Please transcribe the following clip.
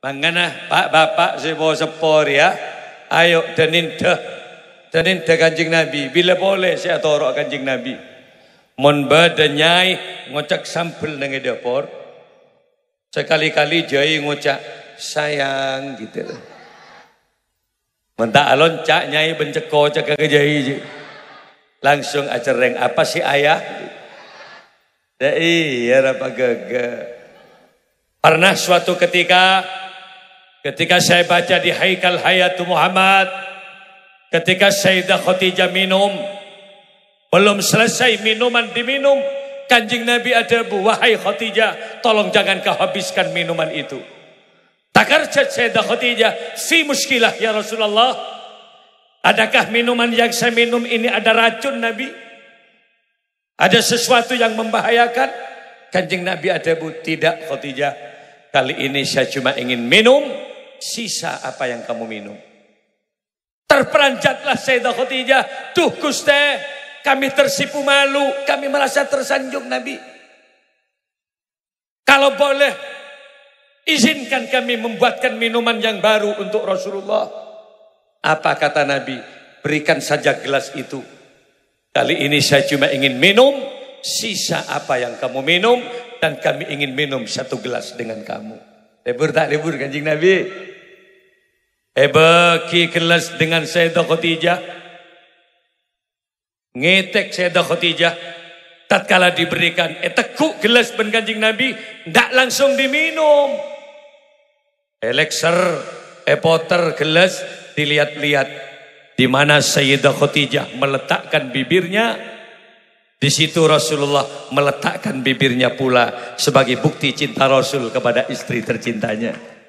Mangana pak bapak sepo sepor ya. Ayo denin deh. Denin deh kanjeng Nabi. Bila boleh saya torok kanjeng Nabi. Mon badanyai ngocak sampel dengan dapur. Sekali-kali jai ngocak sayang gitu. Mentak alon cak nyai benceko cak kejai. Langsung acereng apa sih ayah? Ya iya rapa gege. Pernah suatu ketika Ketika saya baca di Haikal Hayatu Muhammad, ketika Sayyidah Khadijah minum, belum selesai minuman diminum, kanjing Nabi ada bu, wahai Khadijah, tolong jangan kau habiskan minuman itu. Takar Sayyidah Khadijah, si muskilah ya Rasulullah. Adakah minuman yang saya minum ini ada racun Nabi? Ada sesuatu yang membahayakan? Kanjeng Nabi ada bu, tidak Khadijah. Kali ini saya cuma ingin minum sisa apa yang kamu minum. Terperanjatlah Sayyidah Khadijah. Tuh kuste, kami tersipu malu. Kami merasa tersanjung Nabi. Kalau boleh, izinkan kami membuatkan minuman yang baru untuk Rasulullah. Apa kata Nabi? Berikan saja gelas itu. Kali ini saya cuma ingin minum sisa apa yang kamu minum dan kami ingin minum satu gelas dengan kamu. Libur tak libur kanjeng Nabi? Ebeki eh, kelas dengan Sayyidah Khotijah, Ngetek Sayyidah Khadijah. Tatkala diberikan. Eh tekuk gelas penkanjing Nabi. Tidak langsung diminum. Elekser. Eh, eh poter gelas. Dilihat-lihat. Di mana Sayyidah Khotijah meletakkan bibirnya. Di situ Rasulullah meletakkan bibirnya pula sebagai bukti cinta Rasul kepada istri tercintanya.